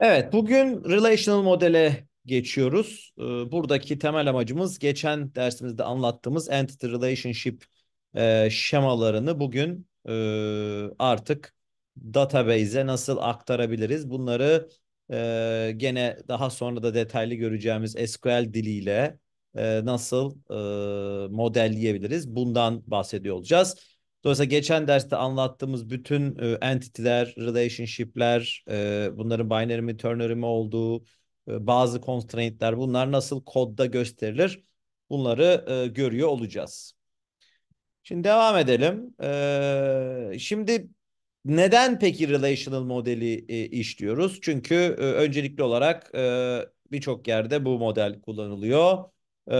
Evet, bugün relational modele geçiyoruz. Ee, buradaki temel amacımız geçen dersimizde anlattığımız entity relationship e, şemalarını bugün e, artık database'e nasıl aktarabiliriz? Bunları e, gene daha sonra da detaylı göreceğimiz SQL diliyle nasıl modelleyebiliriz? Bundan bahsediyor olacağız. Dolayısıyla geçen derste anlattığımız bütün e, entity'ler, relationship'ler, e, bunların binary mi, ternary mi olduğu, e, bazı constraint'ler bunlar nasıl kodda gösterilir bunları e, görüyor olacağız. Şimdi devam edelim. E, şimdi neden peki relational modeli e, işliyoruz? Çünkü e, öncelikli olarak e, birçok yerde bu model kullanılıyor. E,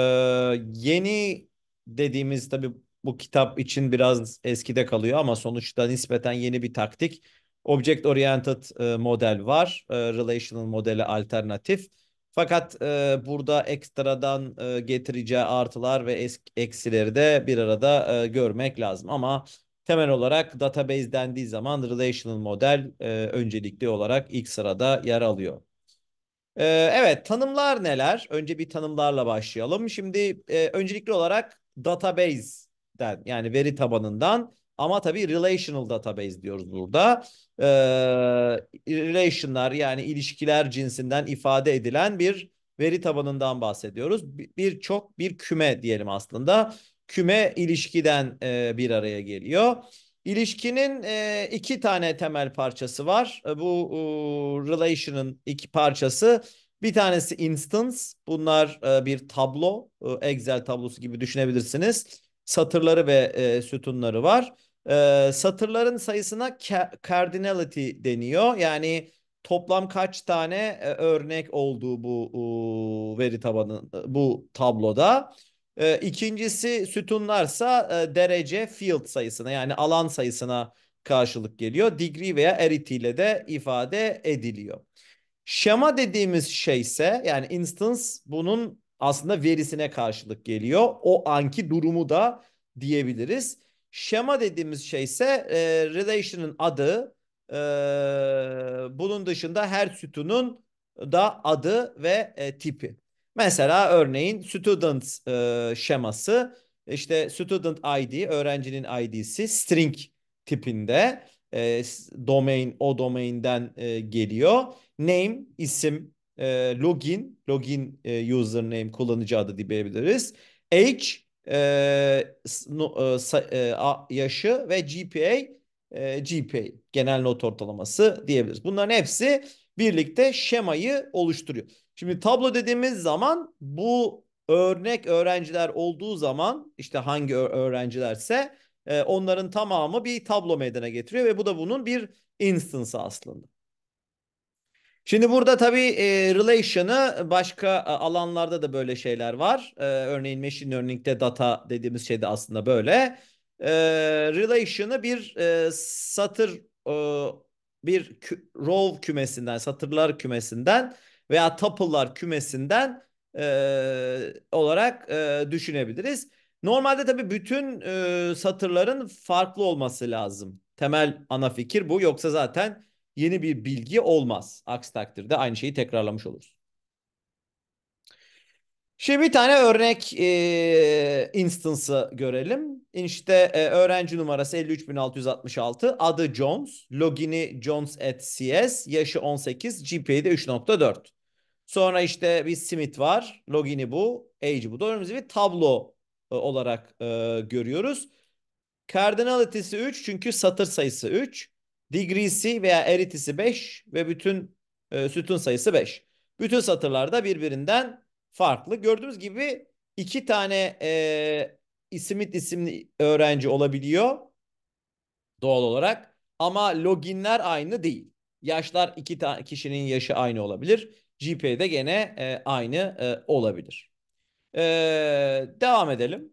yeni dediğimiz tabii bu kitap için biraz eskide kalıyor ama sonuçta nispeten yeni bir taktik. Object oriented e, model var. E, relational modeli alternatif. Fakat e, burada ekstradan e, getireceği artılar ve eksileri de bir arada e, görmek lazım. Ama temel olarak database dendiği zaman relational model e, öncelikli olarak ilk sırada yer alıyor. E, evet tanımlar neler? Önce bir tanımlarla başlayalım. Şimdi e, öncelikli olarak database yani veri tabanından ama tabii relational database diyoruz burada. Ee, relationlar yani ilişkiler cinsinden ifade edilen bir veri tabanından bahsediyoruz. Birçok bir, bir küme diyelim aslında. Küme ilişkiden e, bir araya geliyor. İlişkinin e, iki tane temel parçası var. E, bu e, relation'ın iki parçası. Bir tanesi instance. Bunlar e, bir tablo, e, Excel tablosu gibi düşünebilirsiniz satırları ve e, sütunları var. E, satırların sayısına cardinality deniyor. Yani toplam kaç tane e, örnek olduğu bu e, veri tabanı bu tabloda. E, ikincisi sütunlarsa e, derece field sayısına yani alan sayısına karşılık geliyor. Degree veya arity ile de ifade ediliyor. Şema dediğimiz şey ise yani instance bunun aslında verisine karşılık geliyor. O anki durumu da diyebiliriz. Şema dediğimiz şey ise e, relation'ın adı. E, bunun dışında her sütunun da adı ve e, tipi. Mesela örneğin student e, şeması işte student ID öğrencinin ID'si string tipinde e, domain o domainden e, geliyor. Name isim e, login, login e, username kullanıcı adı diyebiliriz. Age, e, no, e, a, yaşı ve GPA, e, GPA genel not ortalaması diyebiliriz. Bunların hepsi birlikte şemayı oluşturuyor. Şimdi tablo dediğimiz zaman bu örnek öğrenciler olduğu zaman işte hangi öğrencilerse e, onların tamamı bir tablo meydana getiriyor ve bu da bunun bir instance aslında. Şimdi burada tabii e, relation'ı başka e, alanlarda da böyle şeyler var. E, örneğin machine learning'de data dediğimiz şey de aslında böyle. E, relation'ı bir e, satır e, bir kü row kümesinden, satırlar kümesinden veya tuple'lar kümesinden e, olarak e, düşünebiliriz. Normalde tabii bütün e, satırların farklı olması lazım. Temel ana fikir bu. Yoksa zaten yeni bir bilgi olmaz. Aksi takdirde aynı şeyi tekrarlamış oluruz. Şimdi bir tane örnek e, instance'ı görelim. İşte e, öğrenci numarası 53666, adı Jones, logini Jones@cs, at cs, yaşı 18, GPA'de 3.4. Sonra işte bir Smith var, logini bu, age bu. Doğru bir tablo e, olarak e, görüyoruz. Cardinality'si 3 çünkü satır sayısı 3. Digrisi veya eritisi 5 ve bütün e, sütun sayısı 5. Bütün satırlarda birbirinden farklı. Gördüğünüz gibi iki tane e, isimit isimli öğrenci olabiliyor doğal olarak. Ama loginler aynı değil. Yaşlar iki kişinin yaşı aynı olabilir. GP'de gene e, aynı e, olabilir. E, devam edelim.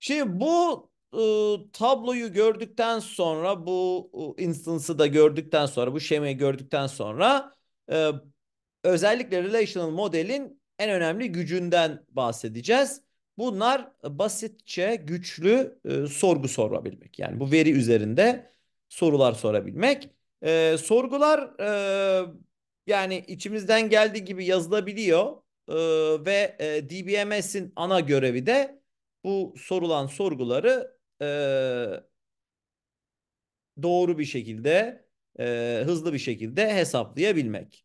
Şimdi bu ee, tabloyu gördükten sonra bu e, instance'ı da gördükten sonra bu şemayı gördükten sonra e, özellikle relational modelin en önemli gücünden bahsedeceğiz. Bunlar basitçe güçlü e, sorgu sorabilmek. Yani bu veri üzerinde sorular sorabilmek. E, sorgular e, yani içimizden geldiği gibi yazılabiliyor ve DBMS'in ana görevi de bu sorulan sorguları e, doğru bir şekilde, e, hızlı bir şekilde hesaplayabilmek.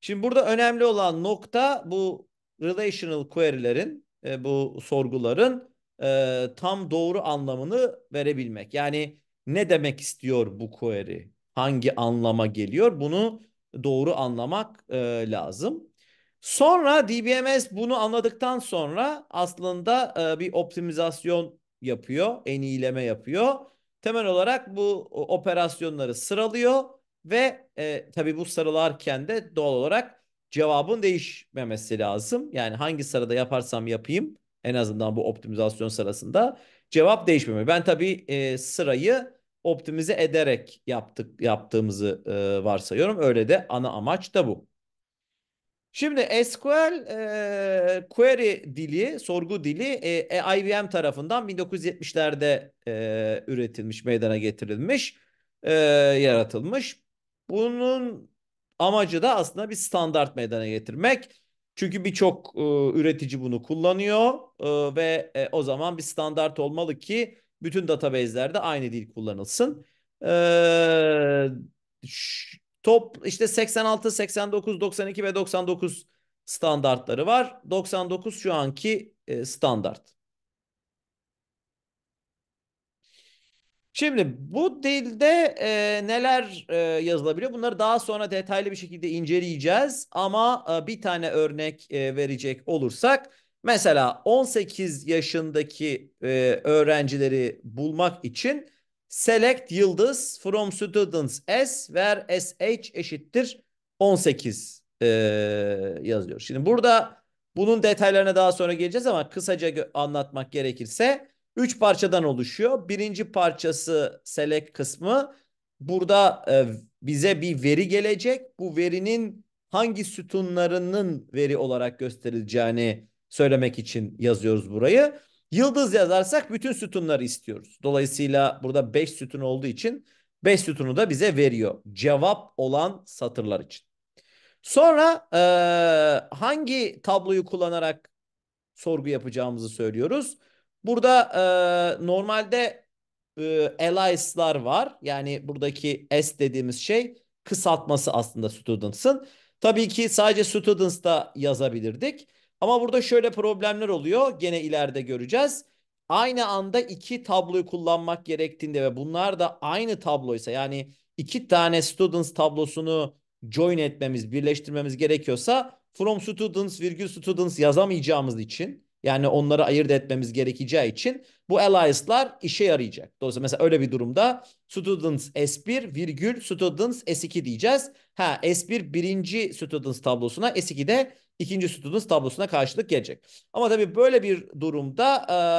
Şimdi burada önemli olan nokta bu relational query'lerin, e, bu sorguların e, tam doğru anlamını verebilmek. Yani ne demek istiyor bu query? Hangi anlama geliyor? Bunu doğru anlamak e, lazım. Sonra DBMS bunu anladıktan sonra aslında e, bir optimizasyon yapıyor, en iyileme yapıyor. Temel olarak bu operasyonları sıralıyor ve e, tabii bu sıralarken de doğal olarak cevabın değişmemesi lazım. Yani hangi sırada yaparsam yapayım en azından bu optimizasyon sırasında cevap değişmemeli. Ben tabii e, sırayı optimize ederek yaptık yaptığımızı e, varsayıyorum. Öyle de ana amaç da bu. Şimdi SQL e, query dili, sorgu dili e, IBM tarafından 1970'lerde e, üretilmiş, meydana getirilmiş, e, yaratılmış. Bunun amacı da aslında bir standart meydana getirmek. Çünkü birçok e, üretici bunu kullanıyor e, ve e, o zaman bir standart olmalı ki bütün database'lerde aynı dil kullanılsın. E, Top işte 86, 89, 92 ve 99 standartları var. 99 şu anki e, standart. Şimdi bu dilde e, neler e, yazılabiliyor? Bunları daha sonra detaylı bir şekilde inceleyeceğiz. Ama e, bir tane örnek e, verecek olursak mesela 18 yaşındaki e, öğrencileri bulmak için Select yıldız from students S where SH eşittir 18 e, yazıyor. Şimdi burada bunun detaylarına daha sonra geleceğiz ama kısaca anlatmak gerekirse 3 parçadan oluşuyor. Birinci parçası select kısmı. Burada e, bize bir veri gelecek. Bu verinin hangi sütunlarının veri olarak gösterileceğini söylemek için yazıyoruz burayı. Yıldız yazarsak bütün sütunları istiyoruz. Dolayısıyla burada 5 sütun olduğu için 5 sütunu da bize veriyor. Cevap olan satırlar için. Sonra e, hangi tabloyu kullanarak sorgu yapacağımızı söylüyoruz. Burada e, normalde e, alias'lar var. Yani buradaki S dediğimiz şey kısaltması aslında students'ın. Tabii ki sadece students'ta yazabilirdik. Ama burada şöyle problemler oluyor. Gene ileride göreceğiz. Aynı anda iki tabloyu kullanmak gerektiğinde ve bunlar da aynı tabloysa yani iki tane students tablosunu join etmemiz, birleştirmemiz gerekiyorsa from students virgül students yazamayacağımız için yani onları ayırt etmemiz gerekeceği için bu alliance'lar işe yarayacak. Dolayısıyla mesela öyle bir durumda students S1 virgül students S2 diyeceğiz. Ha S1 birinci students tablosuna S2 de ikinci sütunun tablosuna karşılık gelecek. Ama tabii böyle bir durumda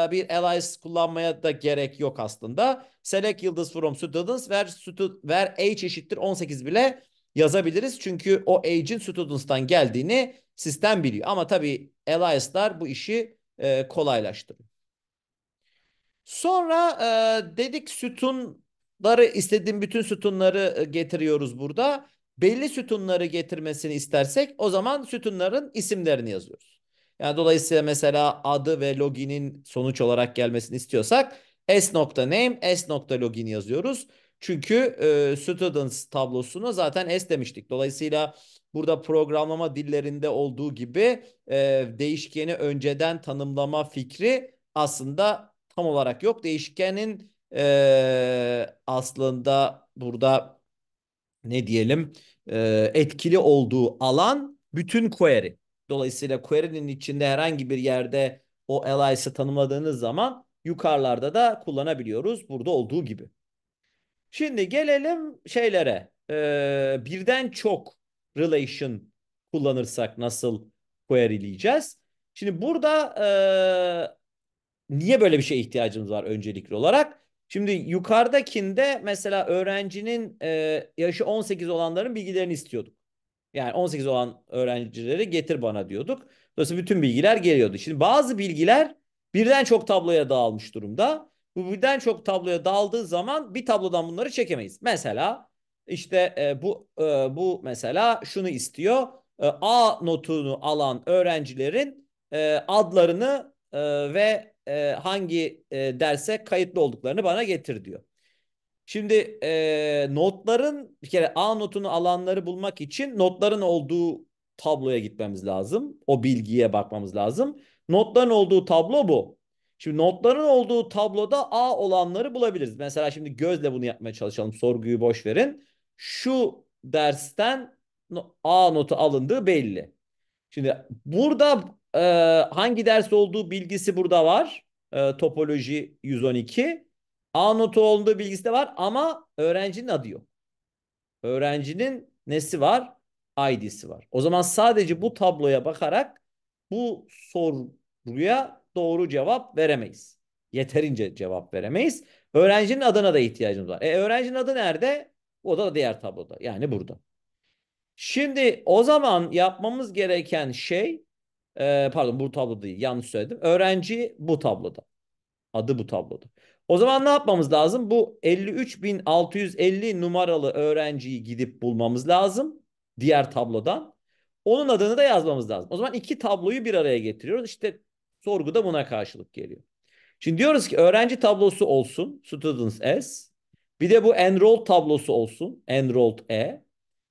e, bir allies kullanmaya da gerek yok aslında. Select yıldız from students ver, student, ver age eşittir 18 bile yazabiliriz. Çünkü o age'in students'tan geldiğini sistem biliyor. Ama tabii allies'lar bu işi e, kolaylaştırıyor. Sonra e, dedik sütunları istediğim bütün sütunları getiriyoruz burada belli sütunları getirmesini istersek o zaman sütunların isimlerini yazıyoruz. Yani dolayısıyla mesela adı ve loginin sonuç olarak gelmesini istiyorsak s.name, s.login yazıyoruz. Çünkü e, students tablosunu zaten s demiştik. Dolayısıyla burada programlama dillerinde olduğu gibi e, değişkeni önceden tanımlama fikri aslında tam olarak yok. Değişkenin e, aslında burada ne diyelim e, etkili olduğu alan bütün query. Dolayısıyla query'nin içinde herhangi bir yerde o alias'ı tanımladığınız zaman yukarılarda da kullanabiliyoruz burada olduğu gibi. Şimdi gelelim şeylere. E, birden çok relation kullanırsak nasıl query'leyeceğiz? Şimdi burada e, niye böyle bir şeye ihtiyacımız var öncelikli olarak? Şimdi yukarıdakinde mesela öğrencinin e, yaşı 18 olanların bilgilerini istiyorduk. Yani 18 olan öğrencileri getir bana diyorduk. Dolayısıyla bütün bilgiler geliyordu. Şimdi bazı bilgiler birden çok tabloya dağılmış durumda. Bu birden çok tabloya dağıldığı zaman bir tablodan bunları çekemeyiz. Mesela işte e, bu e, bu mesela şunu istiyor. E, A notunu alan öğrencilerin e, adlarını e, ve e, hangi e, derse kayıtlı olduklarını bana getir diyor. Şimdi e, notların bir kere A notunu alanları bulmak için notların olduğu tabloya gitmemiz lazım. O bilgiye bakmamız lazım. Notların olduğu tablo bu. Şimdi notların olduğu tabloda A olanları bulabiliriz. Mesela şimdi gözle bunu yapmaya çalışalım. Sorguyu boş verin. Şu dersten A notu alındığı belli. Şimdi burada e, hangi ders olduğu bilgisi burada var. E, topoloji 112. A notu olduğu bilgisi de var ama öğrencinin adı yok. Öğrencinin nesi var? ID'si var. O zaman sadece bu tabloya bakarak bu soruya doğru cevap veremeyiz. Yeterince cevap veremeyiz. Öğrencinin adına da ihtiyacımız var. E öğrencinin adı nerede? O da diğer tabloda. Yani burada. Şimdi o zaman yapmamız gereken şey ee, pardon bu tabloda değil yanlış söyledim. Öğrenci bu tabloda. Adı bu tabloda. O zaman ne yapmamız lazım? Bu 53.650 numaralı öğrenciyi gidip bulmamız lazım. Diğer tablodan. Onun adını da yazmamız lazım. O zaman iki tabloyu bir araya getiriyoruz. İşte sorgu da buna karşılık geliyor. Şimdi diyoruz ki öğrenci tablosu olsun. Students S. Bir de bu enroll tablosu olsun. Enrolled E.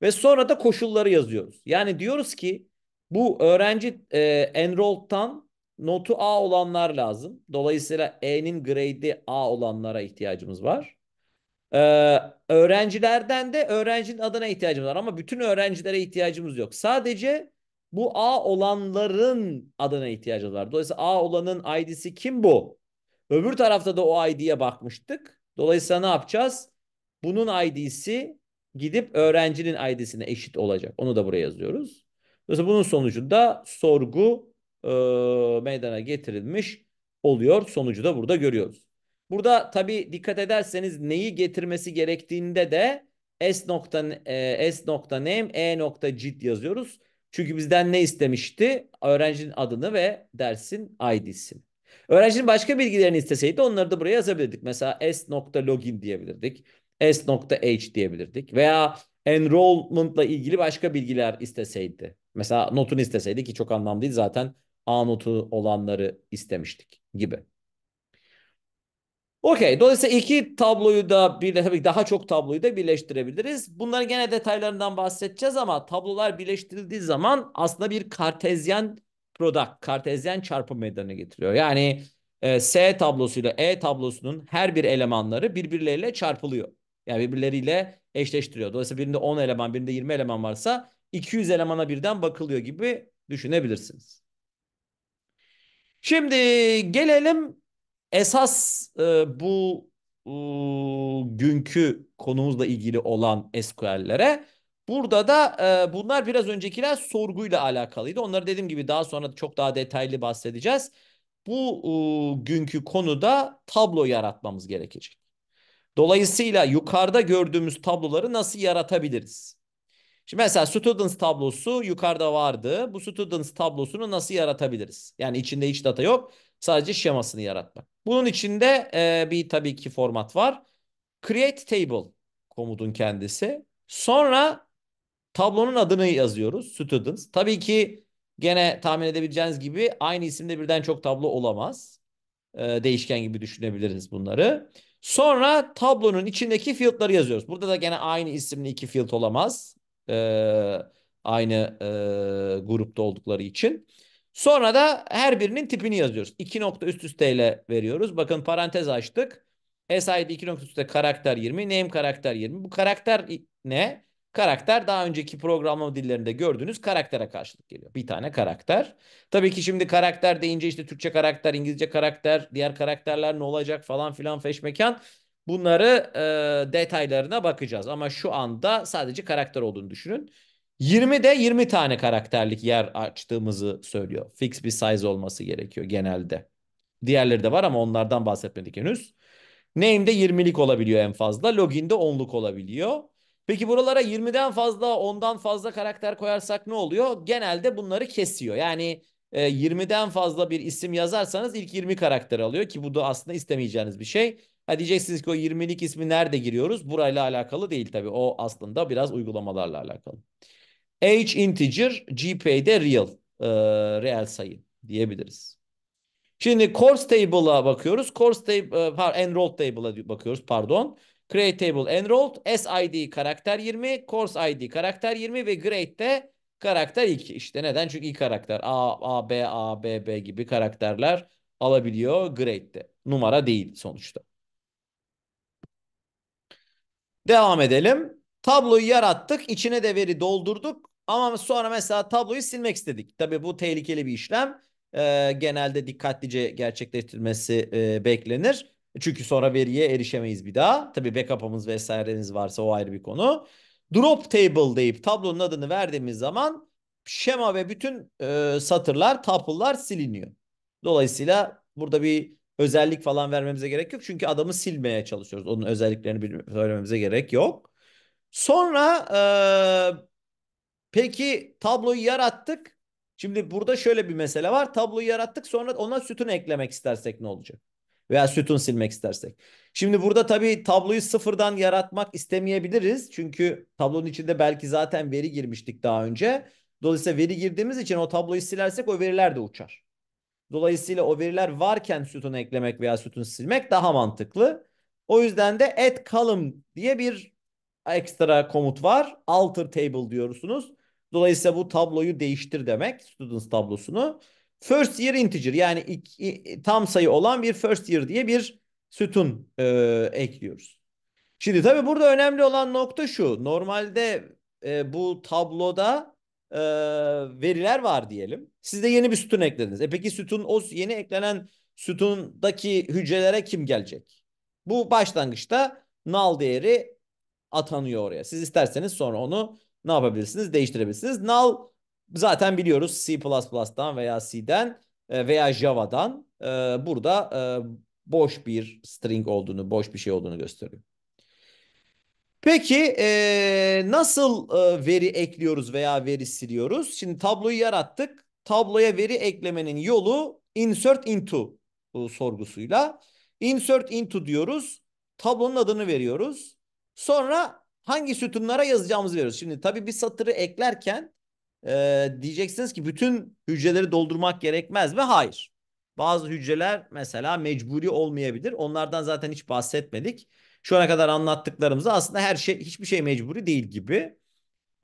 Ve sonra da koşulları yazıyoruz. Yani diyoruz ki bu öğrenci e, enrolled'tan notu A olanlar lazım. Dolayısıyla E'nin grade'i A olanlara ihtiyacımız var. Ee, öğrencilerden de öğrencinin adına ihtiyacımız var ama bütün öğrencilere ihtiyacımız yok. Sadece bu A olanların adına ihtiyacımız var. Dolayısıyla A olanın ID'si kim bu? Öbür tarafta da o ID'ye bakmıştık. Dolayısıyla ne yapacağız? Bunun ID'si gidip öğrencinin ID'sine eşit olacak. Onu da buraya yazıyoruz. Dolayısıyla bunun sonucunda sorgu e, meydana getirilmiş oluyor. Sonucu da burada görüyoruz. Burada tabii dikkat ederseniz neyi getirmesi gerektiğinde de S nokta, e, S nokta name, E nokta cid yazıyoruz. Çünkü bizden ne istemişti? Öğrencinin adını ve dersin ID'sini. Öğrencinin başka bilgilerini isteseydi onları da buraya yazabilirdik. Mesela S nokta Login diyebilirdik. S nokta s.h diyebilirdik. Veya enrollment ile ilgili başka bilgiler isteseydi. Mesela notunu isteseydik ki çok anlam değil zaten A notu olanları istemiştik gibi. Okey. Dolayısıyla iki tabloyu da bir tabii daha çok tabloyu da birleştirebiliriz. Bunları gene detaylarından bahsedeceğiz ama tablolar birleştirildiği zaman aslında bir kartezyen product, kartezyen çarpım meydana getiriyor. Yani e, S tablosuyla E tablosunun her bir elemanları birbirleriyle çarpılıyor. Yani birbirleriyle eşleştiriyor. Dolayısıyla birinde 10 eleman, birinde 20 eleman varsa 200 elemana birden bakılıyor gibi düşünebilirsiniz. Şimdi gelelim esas e, bu e, günkü konumuzla ilgili olan SQL'lere. Burada da e, bunlar biraz öncekiler sorguyla alakalıydı. Onları dediğim gibi daha sonra çok daha detaylı bahsedeceğiz. Bu e, günkü konuda tablo yaratmamız gerekecek. Dolayısıyla yukarıda gördüğümüz tabloları nasıl yaratabiliriz? Şimdi mesela students tablosu yukarıda vardı. Bu students tablosunu nasıl yaratabiliriz? Yani içinde hiç data yok. Sadece şemasını yaratmak. Bunun içinde e, bir tabii ki format var. Create table komutun kendisi. Sonra tablonun adını yazıyoruz. Students. Tabii ki gene tahmin edebileceğiniz gibi aynı isimde birden çok tablo olamaz. E, değişken gibi düşünebiliriz bunları. Sonra tablonun içindeki field'ları yazıyoruz. Burada da gene aynı isimli iki field olamaz. E, aynı e, grupta oldukları için. Sonra da her birinin tipini yazıyoruz. 2 nokta üst üsteyle veriyoruz. Bakın parantez açtık. SID 2 nokta üste karakter 20, name karakter 20. Bu karakter ne? Karakter daha önceki programlama dillerinde gördüğünüz karaktere karşılık geliyor. Bir tane karakter. Tabii ki şimdi karakter deyince işte Türkçe karakter, İngilizce karakter, diğer karakterler ne olacak falan filan feşmekan. Bunları e, detaylarına bakacağız ama şu anda sadece karakter olduğunu düşünün. 20'de 20 tane karakterlik yer açtığımızı söylüyor. Fix bir size olması gerekiyor genelde. Diğerleri de var ama onlardan bahsetmedik henüz. Name'de 20'lik olabiliyor en fazla. Login'de 10'luk olabiliyor. Peki buralara 20'den fazla, 10'dan fazla karakter koyarsak ne oluyor? Genelde bunları kesiyor. Yani e, 20'den fazla bir isim yazarsanız ilk 20 karakter alıyor ki bu da aslında istemeyeceğiniz bir şey. Ha diyeceksiniz ki o 20'lik ismi nerede giriyoruz? Burayla alakalı değil tabii. O aslında biraz uygulamalarla alakalı. Age integer, GP'de real, e, reel sayı diyebiliriz. Şimdi course table'a bakıyoruz. Course table, enroll table'a bakıyoruz pardon. Create table enrolled, SID karakter 20, course ID karakter 20 ve grade'de karakter 2. İşte neden? Çünkü iyi karakter. A, A, B, A, B, B gibi karakterler alabiliyor grade'de. Numara değil sonuçta. Devam edelim. Tabloyu yarattık. içine de veri doldurduk. Ama sonra mesela tabloyu silmek istedik. Tabii bu tehlikeli bir işlem. Ee, genelde dikkatlice gerçekleştirilmesi e, beklenir. Çünkü sonra veriye erişemeyiz bir daha. Tabii backup'ımız vesaireniz varsa o ayrı bir konu. Drop table deyip tablonun adını verdiğimiz zaman şema ve bütün e, satırlar, tuple'lar siliniyor. Dolayısıyla burada bir özellik falan vermemize gerek yok. Çünkü adamı silmeye çalışıyoruz. Onun özelliklerini söylememize gerek yok. Sonra e, peki tabloyu yarattık. Şimdi burada şöyle bir mesele var. Tabloyu yarattık sonra ona sütun eklemek istersek ne olacak? Veya sütun silmek istersek. Şimdi burada tabii tabloyu sıfırdan yaratmak istemeyebiliriz. Çünkü tablonun içinde belki zaten veri girmiştik daha önce. Dolayısıyla veri girdiğimiz için o tabloyu silersek o veriler de uçar. Dolayısıyla o veriler varken sütunu eklemek veya sütunu silmek daha mantıklı. O yüzden de add column diye bir ekstra komut var. Alter table diyorsunuz. Dolayısıyla bu tabloyu değiştir demek. Students tablosunu. First year integer yani iki, tam sayı olan bir first year diye bir sütun e, ekliyoruz. Şimdi tabii burada önemli olan nokta şu. Normalde e, bu tabloda e, veriler var diyelim. Siz de yeni bir sütun eklediniz. E peki sütun o yeni eklenen sütundaki hücrelere kim gelecek? Bu başlangıçta null değeri atanıyor oraya. Siz isterseniz sonra onu ne yapabilirsiniz? Değiştirebilirsiniz. Null zaten biliyoruz C++'dan veya C'den e, veya Java'dan e, burada e, boş bir string olduğunu, boş bir şey olduğunu gösteriyor. Peki e, nasıl e, veri ekliyoruz veya veri siliyoruz? Şimdi tabloyu yarattık. Tabloya veri eklemenin yolu insert into e, sorgusuyla. Insert into diyoruz. Tablonun adını veriyoruz. Sonra hangi sütunlara yazacağımızı veriyoruz. Şimdi tabii bir satırı eklerken e, diyeceksiniz ki bütün hücreleri doldurmak gerekmez mi? Hayır. Bazı hücreler mesela mecburi olmayabilir. Onlardan zaten hiç bahsetmedik şu ana kadar anlattıklarımızı aslında her şey hiçbir şey mecburi değil gibi.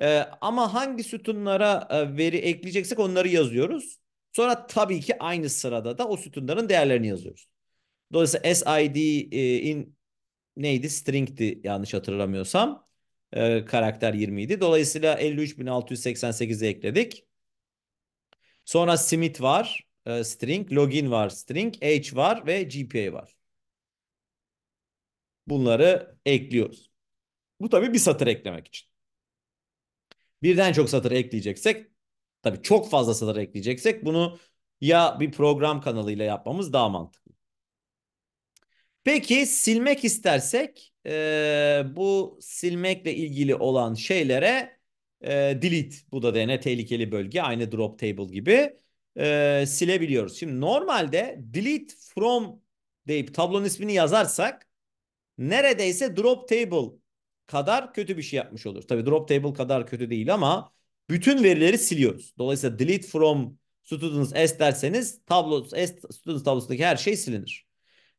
Ee, ama hangi sütunlara e, veri ekleyeceksek onları yazıyoruz. Sonra tabii ki aynı sırada da o sütunların değerlerini yazıyoruz. Dolayısıyla SID e, in neydi? String'ti yanlış hatırlamıyorsam. E, karakter 20 idi. Dolayısıyla 53.688'e ekledik. Sonra Smith var. E, string. Login var. String. Age var. Ve GPA var bunları ekliyoruz. Bu tabii bir satır eklemek için. Birden çok satır ekleyeceksek, tabii çok fazla satır ekleyeceksek bunu ya bir program kanalıyla yapmamız daha mantıklı. Peki silmek istersek e, bu silmekle ilgili olan şeylere e, delete bu da dene tehlikeli bölge aynı drop table gibi e, silebiliyoruz. Şimdi normalde delete from deyip tablonun ismini yazarsak neredeyse drop table kadar kötü bir şey yapmış olur. Tabi drop table kadar kötü değil ama bütün verileri siliyoruz. Dolayısıyla delete from students s derseniz tablo s students tablosundaki her şey silinir.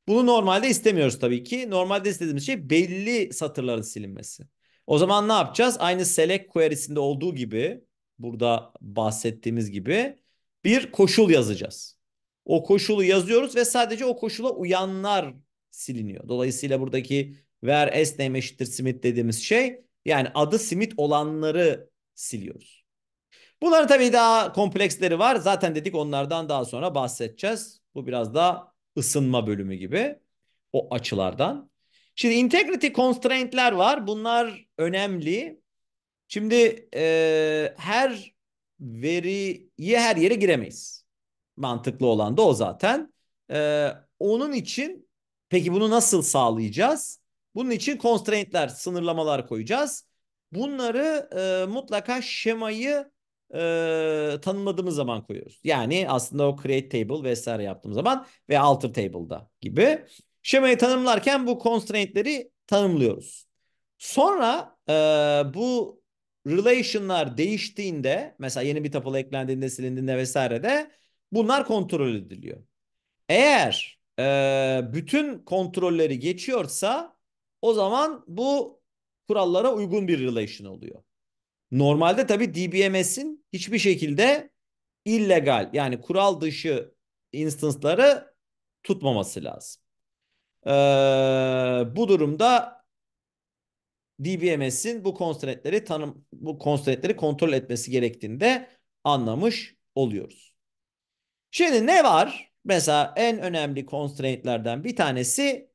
Bunu normalde istemiyoruz tabii ki. Normalde istediğimiz şey belli satırların silinmesi. O zaman ne yapacağız? Aynı select query'sinde olduğu gibi burada bahsettiğimiz gibi bir koşul yazacağız. O koşulu yazıyoruz ve sadece o koşula uyanlar siliniyor. Dolayısıyla buradaki ver S name eşittir simit dediğimiz şey yani adı simit olanları siliyoruz. Bunların tabii daha kompleksleri var. Zaten dedik onlardan daha sonra bahsedeceğiz. Bu biraz daha ısınma bölümü gibi o açılardan. Şimdi integrity constraint'ler var. Bunlar önemli. Şimdi e, her veriye her yere giremeyiz. Mantıklı olan da o zaten. E, onun için Peki bunu nasıl sağlayacağız? Bunun için constraint'ler, sınırlamalar koyacağız. Bunları e, mutlaka şemayı e, tanımladığımız zaman koyuyoruz. Yani aslında o create table vesaire yaptığımız zaman ve alter table'da gibi. Şemayı tanımlarken bu constraint'leri tanımlıyoruz. Sonra e, bu relation'lar değiştiğinde mesela yeni bir tuple eklendiğinde silindiğinde vesaire de bunlar kontrol ediliyor. Eğer e, bütün kontrolleri geçiyorsa o zaman bu kurallara uygun bir relation oluyor. Normalde tabii DBMS'in hiçbir şekilde illegal yani kural dışı instance'ları tutmaması lazım. Ee, bu durumda DBMS'in bu constraint'leri tanım bu constraint'leri kontrol etmesi gerektiğini de anlamış oluyoruz. Şimdi ne var? Mesela en önemli constraint'lerden bir tanesi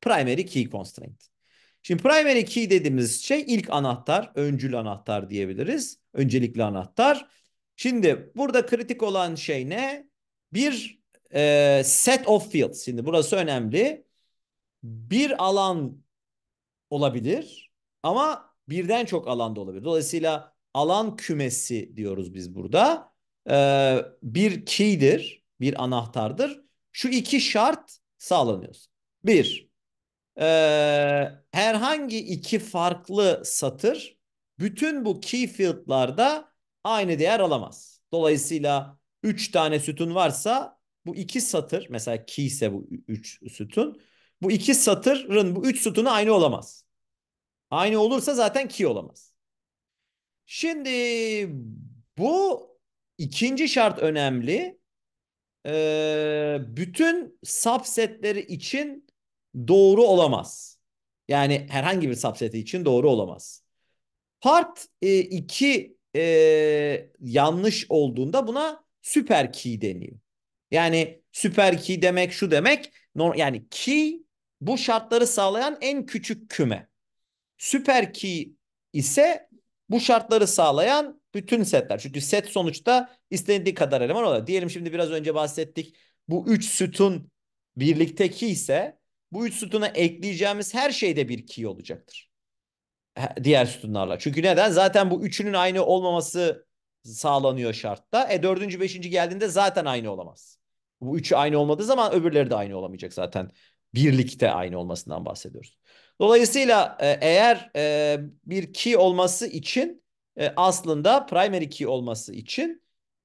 primary key constraint. Şimdi primary key dediğimiz şey ilk anahtar, öncül anahtar diyebiliriz. Öncelikli anahtar. Şimdi burada kritik olan şey ne? Bir e, set of fields. Şimdi burası önemli. Bir alan olabilir ama birden çok alanda olabilir. Dolayısıyla alan kümesi diyoruz biz burada. E, bir key'dir bir anahtardır. Şu iki şart sağlanıyor. Bir, e, herhangi iki farklı satır bütün bu key field'larda aynı değer alamaz. Dolayısıyla 3 tane sütun varsa bu iki satır mesela key ise bu 3 sütun. Bu iki satırın bu 3 sütunu aynı olamaz. Aynı olursa zaten key olamaz. Şimdi bu ikinci şart önemli e, bütün subsetleri için doğru olamaz. Yani herhangi bir subseti için doğru olamaz. Part 2 e, e, yanlış olduğunda buna süper key deniyor. Yani süper key demek şu demek. Yani key bu şartları sağlayan en küçük küme. Süper key ise bu şartları sağlayan bütün setler. Çünkü set sonuçta istenildiği kadar eleman olabilir. Diyelim şimdi biraz önce bahsettik. Bu üç sütun birlikteki ise bu üç sütuna ekleyeceğimiz her şeyde bir key olacaktır. Diğer sütunlarla. Çünkü neden? Zaten bu üçünün aynı olmaması sağlanıyor şartta. E dördüncü, beşinci geldiğinde zaten aynı olamaz. Bu üçü aynı olmadığı zaman öbürleri de aynı olamayacak zaten. Birlikte aynı olmasından bahsediyoruz. Dolayısıyla e, eğer e, bir key olması için e, aslında primary key olması için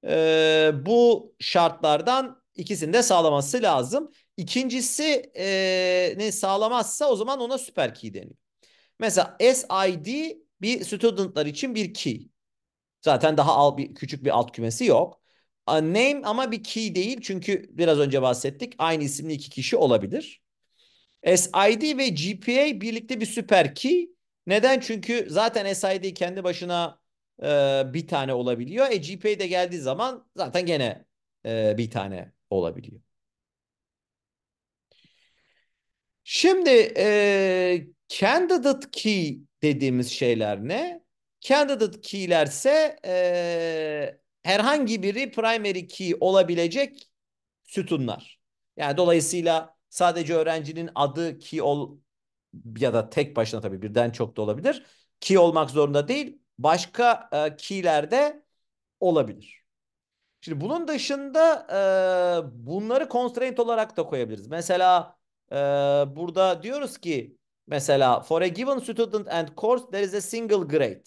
e, bu şartlardan ikisini de sağlaması lazım. İkincisi e, ne sağlamazsa o zaman ona süper key deniyor. Mesela SID bir studentlar için bir key. Zaten daha alt, bir, küçük bir alt kümesi yok. A name ama bir key değil çünkü biraz önce bahsettik. Aynı isimli iki kişi olabilir. SID ve GPA birlikte bir süper key. Neden? Çünkü zaten SID kendi başına e, bir tane olabiliyor. E GPay de geldiği zaman zaten gene e, bir tane olabiliyor. Şimdi e, candidate key dediğimiz şeyler ne? Candidate key'lerse e, herhangi biri primary key olabilecek sütunlar. Yani dolayısıyla sadece öğrencinin adı key ol ya da tek başına tabii birden çok da olabilir. Key olmak zorunda değil başka e, keylerde olabilir. Şimdi bunun dışında e, bunları constraint olarak da koyabiliriz. Mesela e, burada diyoruz ki mesela for a given student and course there is a single grade.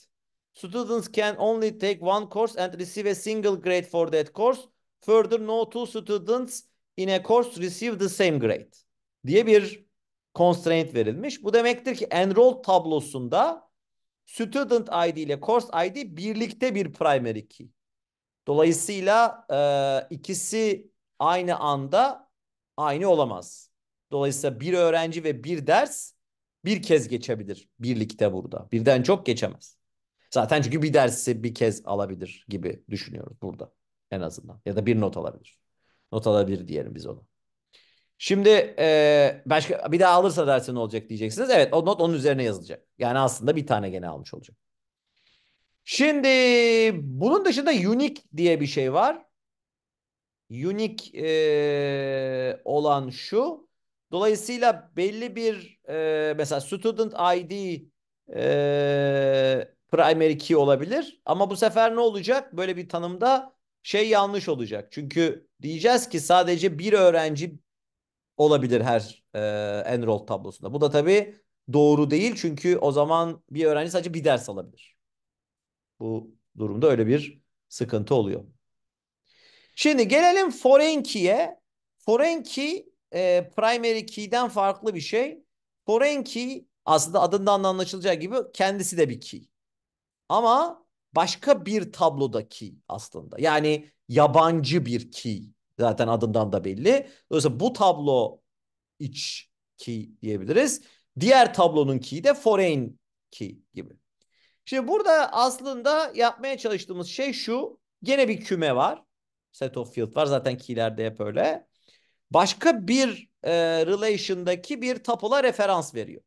Students can only take one course and receive a single grade for that course. Further no two students in a course receive the same grade diye bir constraint verilmiş. Bu demektir ki enroll tablosunda student ID ile course ID birlikte bir primary key. Dolayısıyla e, ikisi aynı anda aynı olamaz. Dolayısıyla bir öğrenci ve bir ders bir kez geçebilir birlikte burada. Birden çok geçemez. Zaten çünkü bir dersi bir kez alabilir gibi düşünüyoruz burada en azından. Ya da bir not alabilir. Not alabilir diyelim biz onu. Şimdi e, başka bir daha alırsa derse ne olacak diyeceksiniz. Evet o not onun üzerine yazılacak. Yani aslında bir tane gene almış olacak. Şimdi bunun dışında unique diye bir şey var. Unique e, olan şu. Dolayısıyla belli bir e, mesela student ID e, primary key olabilir. Ama bu sefer ne olacak? Böyle bir tanımda şey yanlış olacak. Çünkü diyeceğiz ki sadece bir öğrenci olabilir her e, enroll tablosunda. Bu da tabii doğru değil çünkü o zaman bir öğrenci sadece bir ders alabilir. Bu durumda öyle bir sıkıntı oluyor. Şimdi gelelim foreign key'e. Foreign key e, primary key'den farklı bir şey. Foreign key aslında adından da anlaşılacağı gibi kendisi de bir key. Ama başka bir tablodaki aslında. Yani yabancı bir key. Zaten adından da belli. Dolayısıyla bu tablo iç key diyebiliriz. Diğer tablonun key de foreign key gibi. Şimdi burada aslında yapmaya çalıştığımız şey şu. Gene bir küme var. Set of field var. Zaten keylerde hep öyle. Başka bir e, relation'daki bir tuple'a referans veriyor.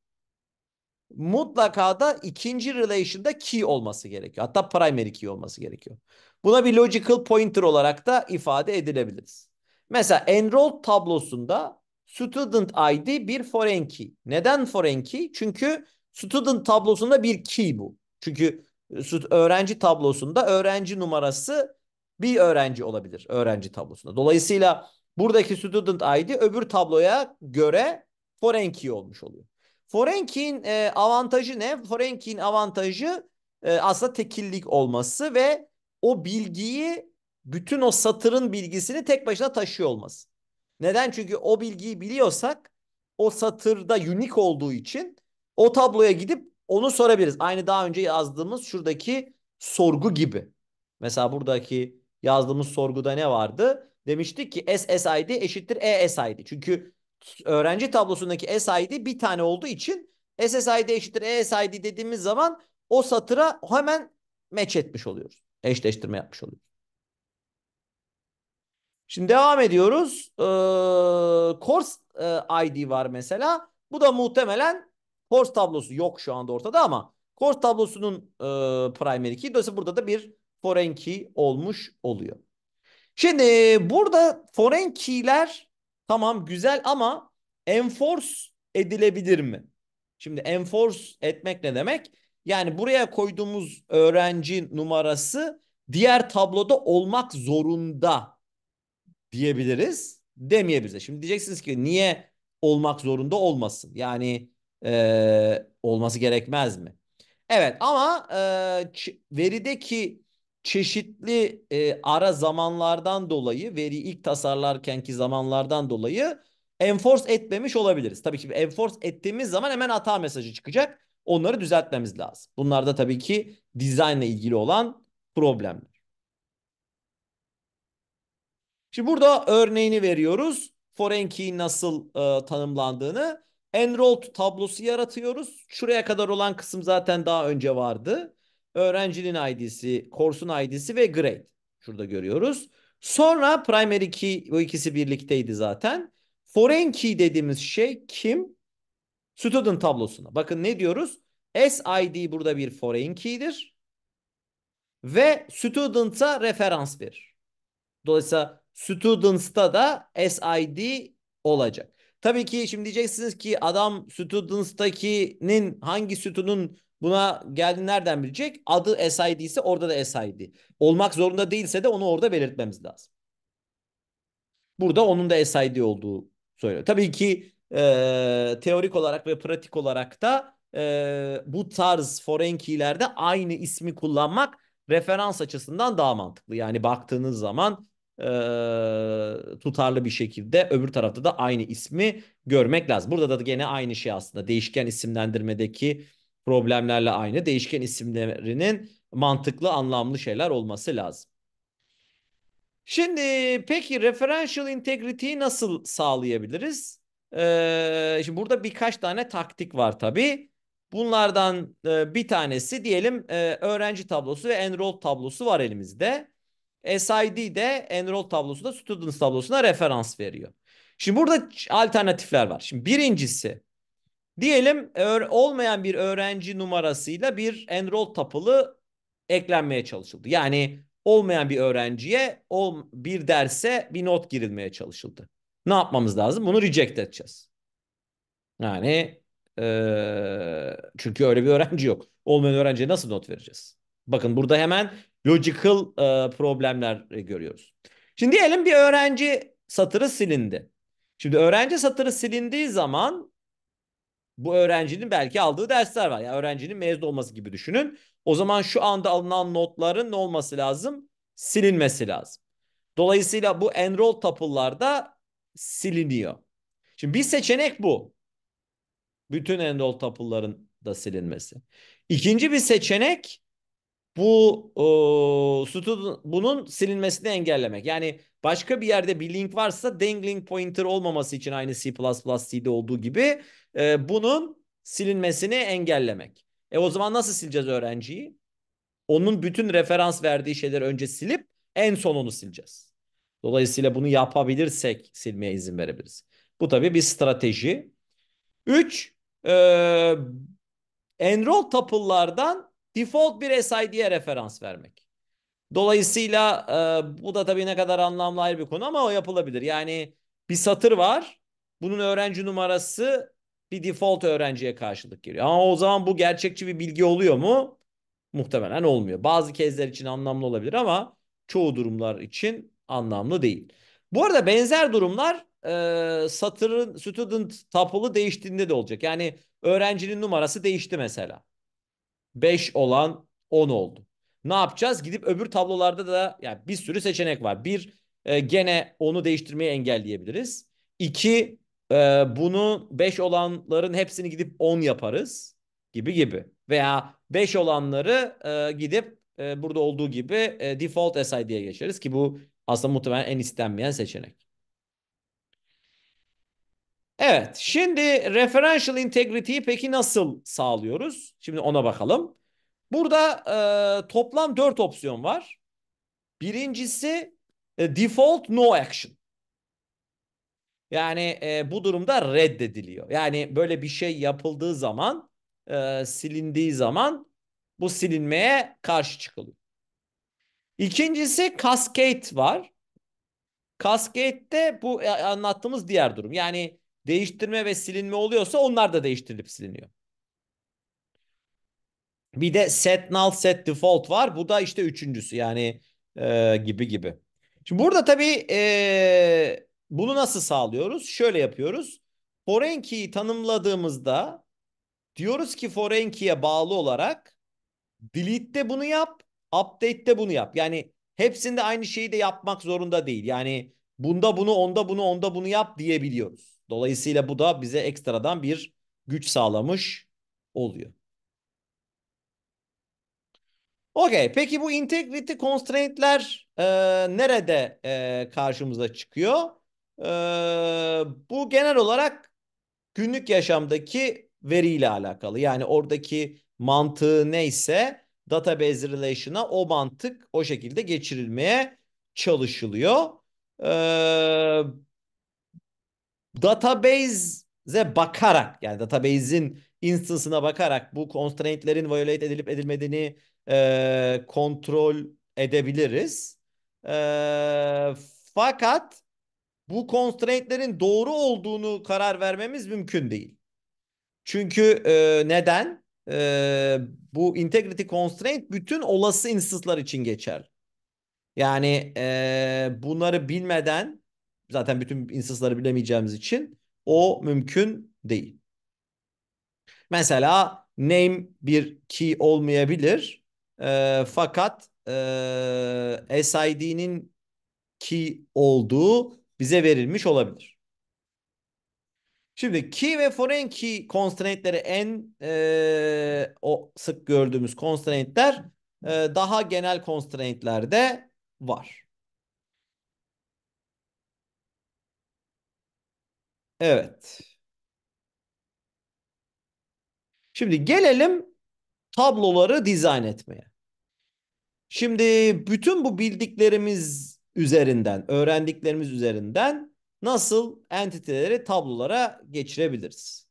Mutlaka da ikinci relation'da key olması gerekiyor. Hatta primary key olması gerekiyor. Buna bir logical pointer olarak da ifade edilebiliriz. Mesela enroll tablosunda student ID bir foreign key. Neden foreign key? Çünkü student tablosunda bir key bu. Çünkü e, öğrenci tablosunda öğrenci numarası bir öğrenci olabilir öğrenci tablosunda. Dolayısıyla buradaki student ID öbür tabloya göre foreign key olmuş oluyor. Foreign key'in e, avantajı ne? Foreign key'in avantajı e, aslında tekillik olması ve o bilgiyi bütün o satırın bilgisini tek başına taşıyor olması. Neden? Çünkü o bilgiyi biliyorsak o satırda unique olduğu için o tabloya gidip onu sorabiliriz. Aynı daha önce yazdığımız şuradaki sorgu gibi. Mesela buradaki yazdığımız sorguda ne vardı? Demiştik ki SSID eşittir ESID. Çünkü öğrenci tablosundaki SID bir tane olduğu için SSID eşittir ESID dediğimiz zaman o satıra hemen match etmiş oluyoruz eşleştirme yapmış oluyoruz. Şimdi devam ediyoruz. Ee, course e, ID var mesela. Bu da muhtemelen course tablosu yok şu anda ortada ama course tablosunun e, primary key. Dolayısıyla burada da bir foreign key olmuş oluyor. Şimdi burada foreign key'ler tamam güzel ama enforce edilebilir mi? Şimdi enforce etmek ne demek? Yani buraya koyduğumuz öğrenci numarası diğer tabloda olmak zorunda diyebiliriz. Demeyebiliriz. Şimdi diyeceksiniz ki niye olmak zorunda olmasın? Yani e, olması gerekmez mi? Evet ama e, verideki çeşitli e, ara zamanlardan dolayı veri ilk tasarlarkenki zamanlardan dolayı enforce etmemiş olabiliriz. Tabii ki enforce ettiğimiz zaman hemen hata mesajı çıkacak. Onları düzeltmemiz lazım. Bunlar da tabii ki dizaynla ilgili olan problemler. Şimdi burada örneğini veriyoruz. Foreign key nasıl e, tanımlandığını. Enrolled tablosu yaratıyoruz. Şuraya kadar olan kısım zaten daha önce vardı. Öğrencinin ID'si, kursun ID'si ve grade. Şurada görüyoruz. Sonra primary key bu ikisi birlikteydi zaten. Foreign key dediğimiz şey kim? Student tablosuna. Bakın ne diyoruz? SID burada bir foreign key'dir. Ve student'a referans verir. Dolayısıyla students'ta da SID olacak. Tabii ki şimdi diyeceksiniz ki adam students'takinin hangi sütunun buna geldiğini nereden bilecek? Adı SID ise orada da SID. Olmak zorunda değilse de onu orada belirtmemiz lazım. Burada onun da SID olduğu söylüyor. Tabii ki e, teorik olarak ve pratik olarak da e, bu tarz forenkilerde aynı ismi kullanmak referans açısından daha mantıklı. Yani baktığınız zaman e, tutarlı bir şekilde öbür tarafta da aynı ismi görmek lazım. Burada da gene aynı şey aslında değişken isimlendirmedeki problemlerle aynı değişken isimlerinin mantıklı anlamlı şeyler olması lazım. Şimdi peki referential integrity'yi nasıl sağlayabiliriz? Ee, şimdi burada birkaç tane taktik var tabii. Bunlardan e, bir tanesi diyelim e, öğrenci tablosu ve enroll tablosu var elimizde. SID de enroll tablosu da students tablosuna referans veriyor. Şimdi burada alternatifler var. Şimdi birincisi diyelim olmayan bir öğrenci numarasıyla bir enroll tapılı eklenmeye çalışıldı. Yani olmayan bir öğrenciye bir derse bir not girilmeye çalışıldı ne yapmamız lazım? Bunu reject edeceğiz. Yani e, çünkü öyle bir öğrenci yok. Olmayan öğrenciye nasıl not vereceğiz? Bakın burada hemen logical e, problemler görüyoruz. Şimdi diyelim bir öğrenci satırı silindi. Şimdi öğrenci satırı silindiği zaman bu öğrencinin belki aldığı dersler var. Yani öğrencinin mezun olması gibi düşünün. O zaman şu anda alınan notların ne olması lazım? Silinmesi lazım. Dolayısıyla bu enroll tuple'larda siliniyor. Şimdi bir seçenek bu. Bütün endol tapulların da silinmesi. İkinci bir seçenek bu e, student, bunun silinmesini engellemek. Yani başka bir yerde bir link varsa dangling pointer olmaması için aynı C++ C'de olduğu gibi e, bunun silinmesini engellemek. E o zaman nasıl sileceğiz öğrenciyi? Onun bütün referans verdiği şeyleri önce silip en son onu sileceğiz. Dolayısıyla bunu yapabilirsek silmeye izin verebiliriz. Bu tabii bir strateji. Üç, e, enroll tuple'lardan default bir SID'ye referans vermek. Dolayısıyla e, bu da tabii ne kadar anlamlı ayrı bir konu ama o yapılabilir. Yani bir satır var. Bunun öğrenci numarası bir default öğrenciye karşılık geliyor. Ama o zaman bu gerçekçi bir bilgi oluyor mu? Muhtemelen olmuyor. Bazı kezler için anlamlı olabilir ama çoğu durumlar için anlamlı değil. Bu arada benzer durumlar e, satırın student tuple'ı değiştiğinde de olacak. Yani öğrencinin numarası değişti mesela. 5 olan 10 oldu. Ne yapacağız? Gidip öbür tablolarda da yani bir sürü seçenek var. Bir e, gene onu değiştirmeyi engelleyebiliriz. İki e, bunu 5 olanların hepsini gidip 10 yaparız gibi gibi. Veya 5 olanları e, gidip e, burada olduğu gibi e, default SI diye geçeriz ki bu aslında muhtemelen en istenmeyen seçenek. Evet, şimdi referential integrity'yi peki nasıl sağlıyoruz? Şimdi ona bakalım. Burada e, toplam dört opsiyon var. Birincisi e, default no action. Yani e, bu durumda reddediliyor. Yani böyle bir şey yapıldığı zaman, e, silindiği zaman bu silinmeye karşı çıkılıyor. İkincisi cascade var. Cascade'de bu e, anlattığımız diğer durum. Yani değiştirme ve silinme oluyorsa onlar da değiştirilip siliniyor. Bir de set null set default var. Bu da işte üçüncüsü yani e, gibi gibi. Şimdi burada tabii e, bunu nasıl sağlıyoruz? Şöyle yapıyoruz. Foreign key'i tanımladığımızda diyoruz ki foreign key'e bağlı olarak delete'de bunu yap Update'te bunu yap. Yani hepsinde aynı şeyi de yapmak zorunda değil. Yani bunda bunu, onda bunu, onda bunu yap diyebiliyoruz. Dolayısıyla bu da bize ekstradan bir güç sağlamış oluyor. Okey. Peki bu integrity constraint'ler e, nerede e, karşımıza çıkıyor? E, bu genel olarak günlük yaşamdaki veriyle alakalı. Yani oradaki mantığı neyse database relation'a o mantık o şekilde geçirilmeye çalışılıyor. Ee, database'e bakarak yani database'in instance'ına bakarak bu constraint'lerin violate edilip edilmediğini e, kontrol edebiliriz. E, fakat bu constraint'lerin doğru olduğunu karar vermemiz mümkün değil. Çünkü e, neden? e, bu integrity constraint bütün olası instance'lar için geçerli. Yani e, bunları bilmeden zaten bütün instance'ları bilemeyeceğimiz için o mümkün değil. Mesela name bir key olmayabilir. E, fakat e, SID'nin key olduğu bize verilmiş olabilir. Şimdi key ve foreign key constraint'leri en e, o sık gördüğümüz constraint'ler e, daha genel constraint'lerde var. Evet. Şimdi gelelim tabloları dizayn etmeye. Şimdi bütün bu bildiklerimiz üzerinden, öğrendiklerimiz üzerinden nasıl entiteleri tablolara geçirebiliriz?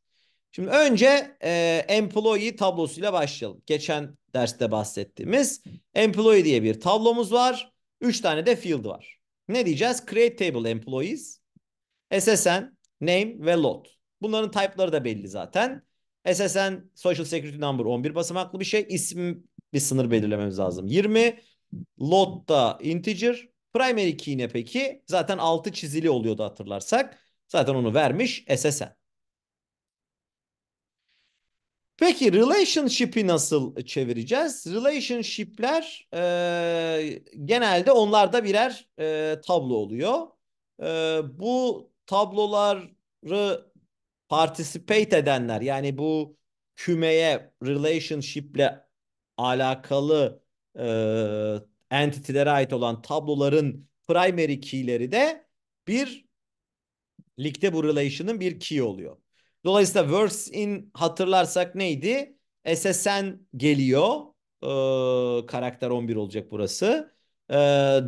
Şimdi önce e, employee tablosuyla başlayalım. Geçen derste bahsettiğimiz employee diye bir tablomuz var. Üç tane de field var. Ne diyeceğiz? Create table employees, SSN, name ve load. Bunların type'ları da belli zaten. SSN social security number 11 basamaklı bir şey. İsim bir sınır belirlememiz lazım. 20. Lot da integer. Primary key ne peki? Zaten altı çizili oluyordu hatırlarsak. Zaten onu vermiş SSN. Peki relationship'i nasıl çevireceğiz? Relationship'ler e, genelde onlarda birer e, tablo oluyor. E, bu tabloları participate edenler yani bu kümeye relationship'le alakalı e, entity'lere ait olan tabloların primary key'leri de bir ligde bu relation'ın bir key oluyor. Dolayısıyla verse in hatırlarsak neydi? SSN geliyor. Ee, karakter 11 olacak burası. Ee,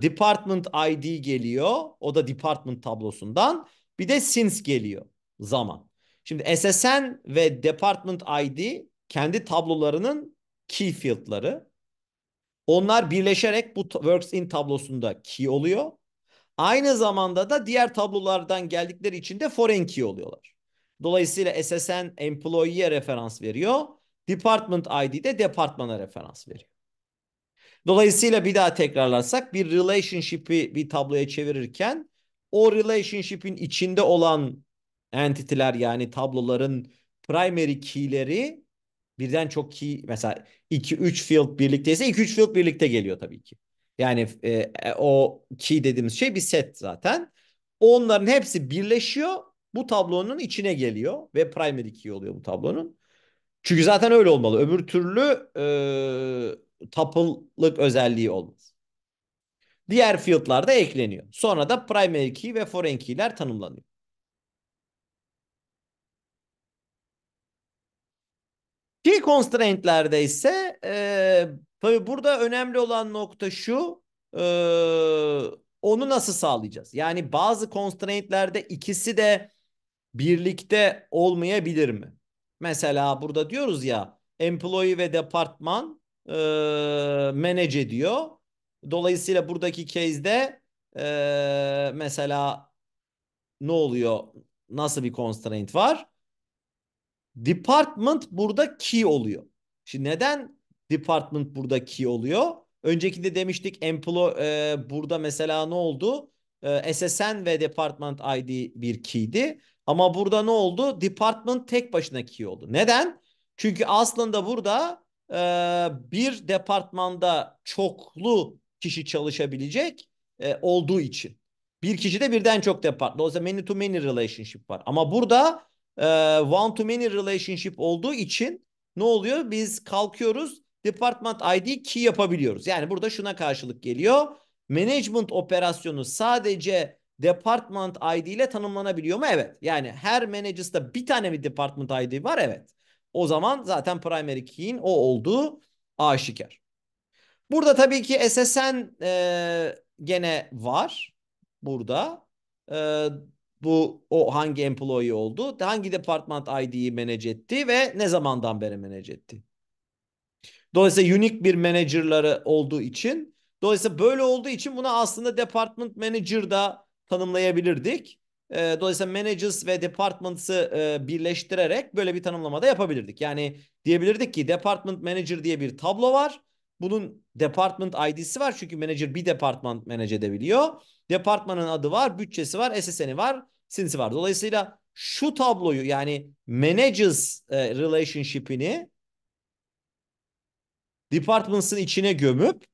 department ID geliyor. O da department tablosundan. Bir de since geliyor zaman. Şimdi SSN ve department ID kendi tablolarının key field'ları. Onlar birleşerek bu works in tablosunda key oluyor. Aynı zamanda da diğer tablolardan geldikleri için de foreign key oluyorlar. Dolayısıyla SSN employee'ye referans veriyor. Department ID de departmana referans veriyor. Dolayısıyla bir daha tekrarlarsak bir relationship'i bir tabloya çevirirken o relationship'in içinde olan entity'ler yani tabloların primary key'leri birden çok ki mesela 2-3 field birlikteyse 2-3 field birlikte geliyor tabii ki. Yani e, e, o key dediğimiz şey bir set zaten. Onların hepsi birleşiyor. Bu tablonun içine geliyor ve primary key oluyor bu tablonun. Çünkü zaten öyle olmalı. Öbür türlü e, tuple'lık özelliği olmaz. Diğer field'lar da ekleniyor. Sonra da primary key ve foreign key'ler tanımlanıyor. Key constraint'lerde ise e, tabii burada önemli olan nokta şu e, onu nasıl sağlayacağız? Yani bazı constraint'lerde ikisi de birlikte olmayabilir mi? Mesela burada diyoruz ya employee ve departman e, manage ediyor. Dolayısıyla buradaki case'de e, mesela ne oluyor? Nasıl bir constraint var? Department burada key oluyor. Şimdi neden department burada key oluyor? Öncekinde demiştik employ e, burada mesela ne oldu? E, SSN ve department ID bir key'di. Ama burada ne oldu? Department tek başına key oldu. Neden? Çünkü aslında burada e, bir departmanda çoklu kişi çalışabilecek olduğu için. Bir kişi de birden çok departman. zaman many to many relationship var. Ama burada e, one to many relationship olduğu için ne oluyor? Biz kalkıyoruz department ID key yapabiliyoruz. Yani burada şuna karşılık geliyor. Management operasyonu sadece department ID ile tanımlanabiliyor mu? Evet. Yani her manager'da bir tane bir department ID var. Evet. O zaman zaten primary key'in o olduğu aşikar. Burada tabii ki SSN e, gene var. Burada. E, bu o hangi employee oldu, hangi department ID'yi manage etti ve ne zamandan beri manage etti. Dolayısıyla unique bir managerları olduğu için dolayısıyla böyle olduğu için buna aslında department manager da tanımlayabilirdik. Ee, dolayısıyla managers ve departments'ı e, birleştirerek böyle bir tanımlama da yapabilirdik. Yani diyebilirdik ki department manager diye bir tablo var. Bunun department ID'si var çünkü manager bir departman manage edebiliyor. Departmanın adı var, bütçesi var, SSN'i var sinsi var. Dolayısıyla şu tabloyu yani managers e, relationship'ini departments'ın içine gömüp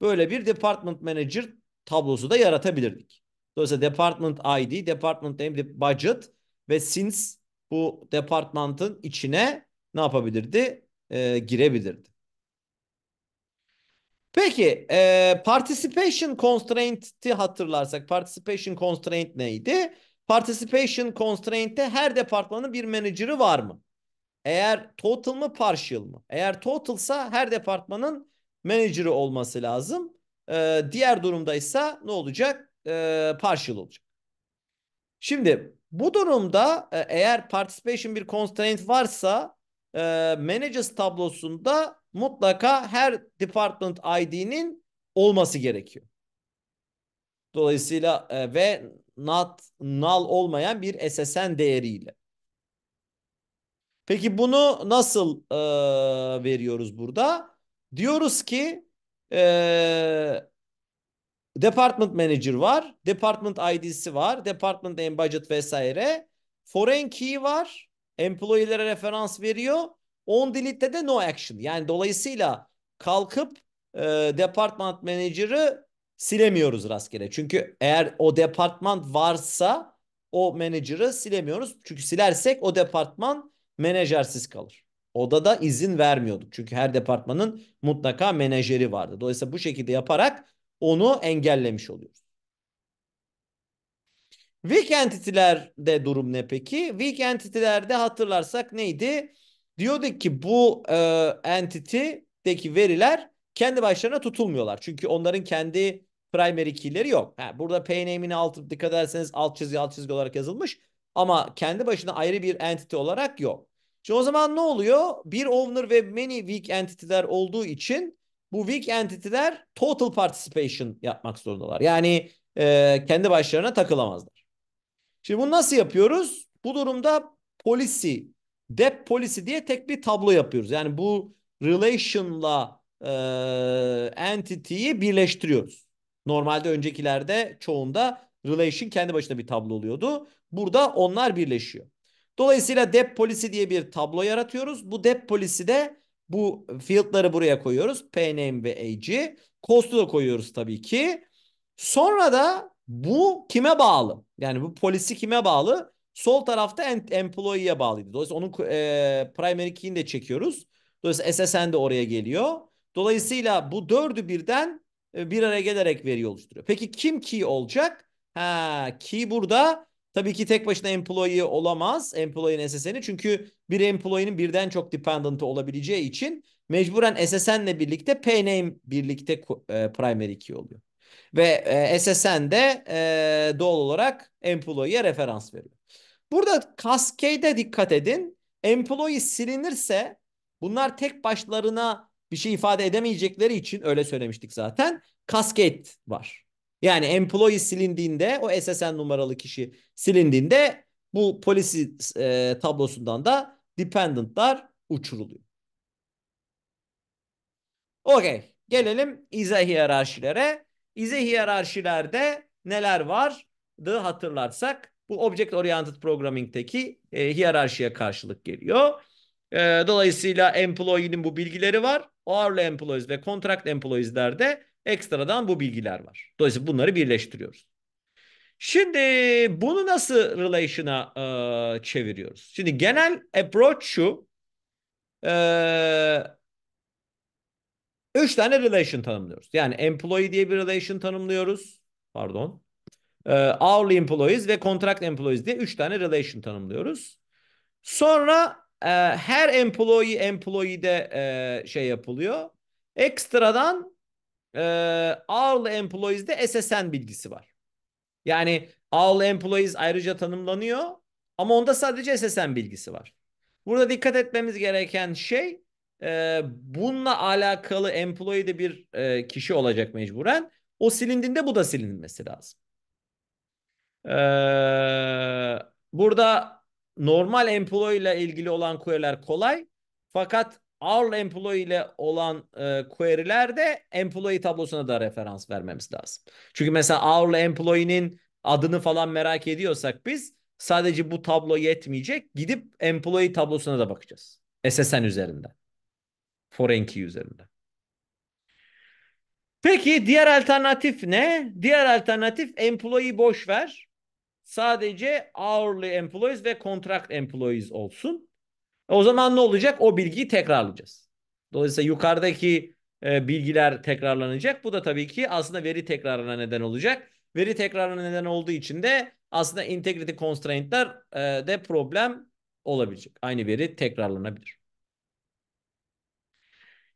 böyle bir department manager tablosu da yaratabilirdik. Dolayısıyla department ID, department name, budget ve since bu departmanın içine ne yapabilirdi? E, girebilirdi. Peki e, participation constraint'i hatırlarsak participation constraint neydi? Participation constraint'te her departmanın bir menajeri var mı? Eğer total mı partial mı? Eğer totalsa her departmanın menajeri olması lazım. E, diğer durumdaysa ne olacak? E, partial olacak. Şimdi bu durumda e, eğer participation bir constraint varsa e, managers tablosunda mutlaka her department ID'nin olması gerekiyor. Dolayısıyla e, ve not null olmayan bir SSN değeriyle. Peki bunu nasıl e, veriyoruz burada? Diyoruz ki e, department manager var, department ID'si var, department name budget vesaire. Foreign key var, employee'lere referans veriyor. On delete'de de no action. Yani dolayısıyla kalkıp e, department manager'ı silemiyoruz rastgele. Çünkü eğer o departman varsa o manager'ı silemiyoruz. Çünkü silersek o departman menajersiz kalır. Oda da izin vermiyorduk. Çünkü her departmanın mutlaka menajeri vardı. Dolayısıyla bu şekilde yaparak onu engellemiş oluyoruz. Weak entity'lerde durum ne peki? Weak entity'lerde hatırlarsak neydi? Diyorduk ki bu e, entity'deki veriler kendi başlarına tutulmuyorlar. Çünkü onların kendi primary key'leri yok. Ha, burada payname'in altı dikkat ederseniz alt çizgi alt çizgi olarak yazılmış. Ama kendi başına ayrı bir entity olarak yok. Şimdi o zaman ne oluyor? Bir owner ve many weak entity'ler olduğu için bu weak entity'ler total participation yapmak zorundalar. Yani e, kendi başlarına takılamazlar. Şimdi bunu nasıl yapıyoruz? Bu durumda policy debt policy diye tek bir tablo yapıyoruz. Yani bu relation'la e, entity'yi birleştiriyoruz. Normalde öncekilerde çoğunda relation kendi başına bir tablo oluyordu. Burada onlar birleşiyor. Dolayısıyla debt policy diye bir tablo yaratıyoruz. Bu debt policy de bu field'ları buraya koyuyoruz. P-name ve age'i. Cost'u da koyuyoruz tabii ki. Sonra da bu kime bağlı? Yani bu polisi kime bağlı? Sol tarafta employee'ye bağlıydı. Dolayısıyla onun e, primary key'ini de çekiyoruz. Dolayısıyla SSN de oraya geliyor. Dolayısıyla bu dördü birden e, bir araya gelerek veri oluşturuyor. Peki kim key olacak? Ha, key burada tabii ki tek başına employee olamaz. Employee'nin SSN'i çünkü bir employee'nin birden çok dependent'ı olabileceği için mecburen SSN'le birlikte payname birlikte e, primary key oluyor. Ve e, SSN de e, doğal olarak employee'ye referans veriyor. Burada cascade'e dikkat edin. Employee silinirse bunlar tek başlarına bir şey ifade edemeyecekleri için öyle söylemiştik zaten. Cascade var. Yani employee silindiğinde o SSN numaralı kişi silindiğinde bu policy e, tablosundan da dependentlar uçuruluyor. Okey. Gelelim izah hiyerarşilere. İze hiyerarşilerde neler vardı hatırlarsak bu Object Oriented Programming'teki e, hiyerarşiye karşılık geliyor. E, dolayısıyla employee'nin bu bilgileri var. Hourly employees ve contract employees'lerde ekstradan bu bilgiler var. Dolayısıyla bunları birleştiriyoruz. Şimdi bunu nasıl relation'a e, çeviriyoruz? Şimdi genel approach şu. E, üç tane relation tanımlıyoruz. Yani employee diye bir relation tanımlıyoruz. Pardon. Ee, hourly employees ve contract employees diye 3 tane relation tanımlıyoruz. Sonra e, her employee employee'de e, şey yapılıyor. Ekstradan e, hourly employees'de SSN bilgisi var. Yani hourly employees ayrıca tanımlanıyor ama onda sadece SSN bilgisi var. Burada dikkat etmemiz gereken şey e, bununla alakalı de bir e, kişi olacak mecburen. O silindinde bu da silinmesi lazım. Ee, burada normal employee ile ilgili olan query'ler kolay. Fakat all employee ile olan e, query'lerde employee tablosuna da referans vermemiz lazım. Çünkü mesela all employee'nin adını falan merak ediyorsak biz sadece bu tablo yetmeyecek. Gidip employee tablosuna da bakacağız. SSN üzerinden. Foreign key üzerinden. Peki diğer alternatif ne? Diğer alternatif employee boş ver. Sadece hourly employees ve contract employees olsun. E, o zaman ne olacak? O bilgiyi tekrarlayacağız. Dolayısıyla yukarıdaki e, bilgiler tekrarlanacak. Bu da tabii ki aslında veri tekrarına neden olacak. Veri tekrarına neden olduğu için de aslında integrity constraint'ler e, de problem olabilecek. Aynı veri tekrarlanabilir.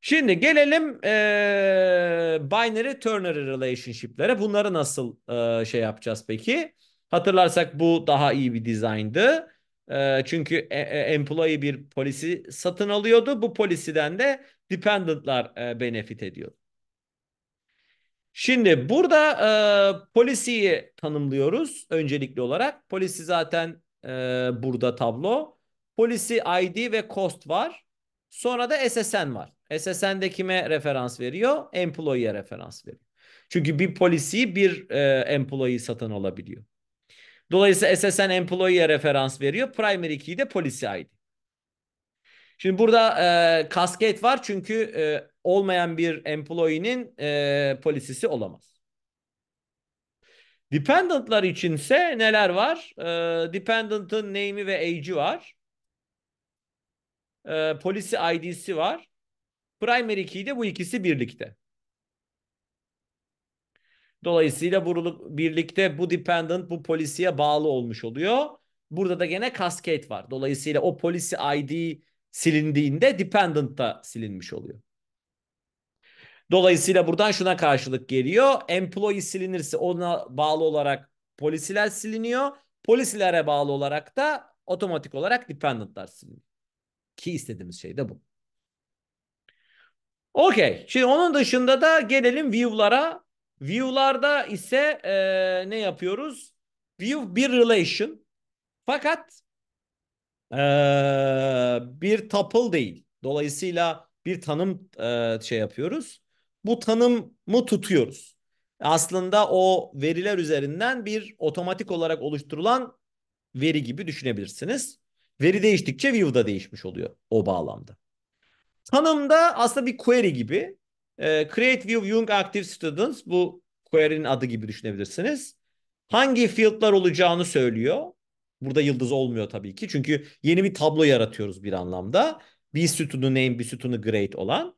Şimdi gelelim e, binary ternary relationship'lere. Bunları nasıl e, şey yapacağız peki? Hatırlarsak bu daha iyi bir dizayndı. Ee, çünkü e, e, employee bir polisi satın alıyordu. Bu polisiden de dependentlar e, benefit ediyordu. Şimdi burada e, polisiyi tanımlıyoruz öncelikli olarak. Polisi zaten e, burada tablo. Polisi ID ve cost var. Sonra da SSN var. SSN de kime referans veriyor? Employee'ye referans veriyor. Çünkü bir polisi bir e, employee satın alabiliyor. Dolayısıyla SSN employee'ye referans veriyor. Primary key de policy ID. Şimdi burada e, kasket var çünkü e, olmayan bir employee'nin e, polisisi olamaz. Dependent'lar içinse neler var? E, dependent'ın name'i ve age'i var. E, policy ID'si var. Primary de bu ikisi birlikte. Dolayısıyla buruluk birlikte bu dependent bu polisiye bağlı olmuş oluyor. Burada da gene cascade var. Dolayısıyla o polisi ID silindiğinde dependent da silinmiş oluyor. Dolayısıyla buradan şuna karşılık geliyor. Employee silinirse ona bağlı olarak polisiler siliniyor. Polisilere bağlı olarak da otomatik olarak dependentlar siliniyor. Ki istediğimiz şey de bu. Okey. Şimdi onun dışında da gelelim view'lara. View'larda ise e, ne yapıyoruz? View bir relation. Fakat e, bir tuple değil. Dolayısıyla bir tanım e, şey yapıyoruz. Bu tanımı tutuyoruz. Aslında o veriler üzerinden bir otomatik olarak oluşturulan veri gibi düşünebilirsiniz. Veri değiştikçe view da değişmiş oluyor o bağlamda. Tanımda aslında bir query gibi ee, create View Young Active Students bu query'nin adı gibi düşünebilirsiniz. Hangi field'lar olacağını söylüyor. Burada yıldız olmuyor tabii ki. Çünkü yeni bir tablo yaratıyoruz bir anlamda. Bir sütunu name, bir sütunu grade olan.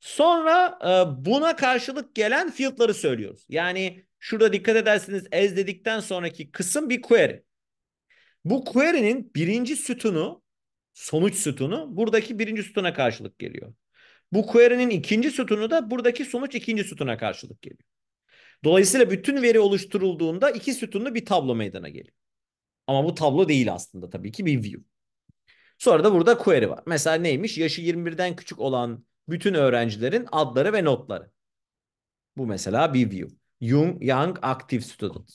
Sonra e, buna karşılık gelen field'ları söylüyoruz. Yani şurada dikkat edersiniz, as dedikten sonraki kısım bir query. Bu query'nin birinci sütunu, sonuç sütunu buradaki birinci sütuna karşılık geliyor. Bu query'nin ikinci sütunu da buradaki sonuç ikinci sütuna karşılık geliyor. Dolayısıyla bütün veri oluşturulduğunda iki sütunlu bir tablo meydana geliyor. Ama bu tablo değil aslında tabii ki bir view. Sonra da burada query var. Mesela neymiş? Yaşı 21'den küçük olan bütün öğrencilerin adları ve notları. Bu mesela bir view. Young, young, active student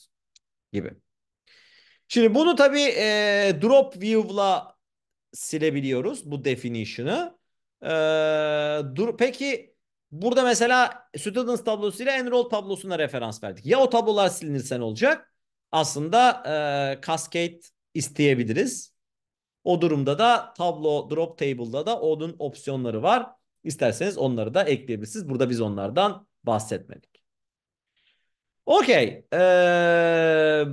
gibi. Şimdi bunu tabii e, drop view'la silebiliyoruz bu definition'ı. Ee, dur, peki burada mesela students ile enroll tablosuna referans verdik. Ya o tablolar silinirse ne olacak? Aslında e, cascade isteyebiliriz. O durumda da tablo drop table'da da onun opsiyonları var. İsterseniz onları da ekleyebilirsiniz. Burada biz onlardan bahsetmedik. Okey. Ee,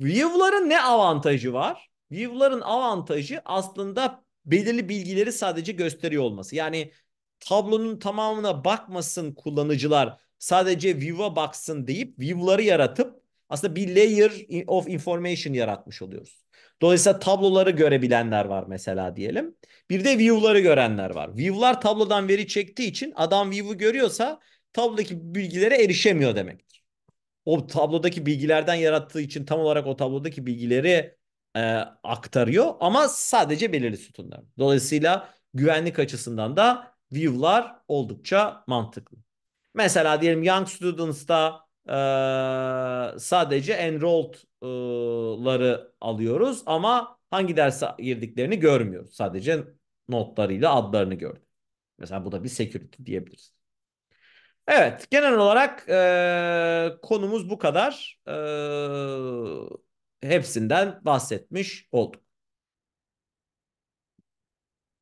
view'ların ne avantajı var? View'ların avantajı aslında belirli bilgileri sadece gösteriyor olması. Yani tablonun tamamına bakmasın kullanıcılar sadece view'a baksın deyip view'ları yaratıp aslında bir layer of information yaratmış oluyoruz. Dolayısıyla tabloları görebilenler var mesela diyelim. Bir de view'ları görenler var. View'lar tablodan veri çektiği için adam view'u görüyorsa tablodaki bilgilere erişemiyor demektir. O tablodaki bilgilerden yarattığı için tam olarak o tablodaki bilgileri e, aktarıyor ama sadece belirli sütunlar. Dolayısıyla güvenlik açısından da view'lar oldukça mantıklı. Mesela diyelim Young Students'ta e, sadece enrolled'ları alıyoruz ama hangi derse girdiklerini görmüyoruz. Sadece notlarıyla adlarını gördük. Mesela bu da bir security diyebiliriz. Evet genel olarak e, konumuz bu kadar. E, hepsinden bahsetmiş olduk.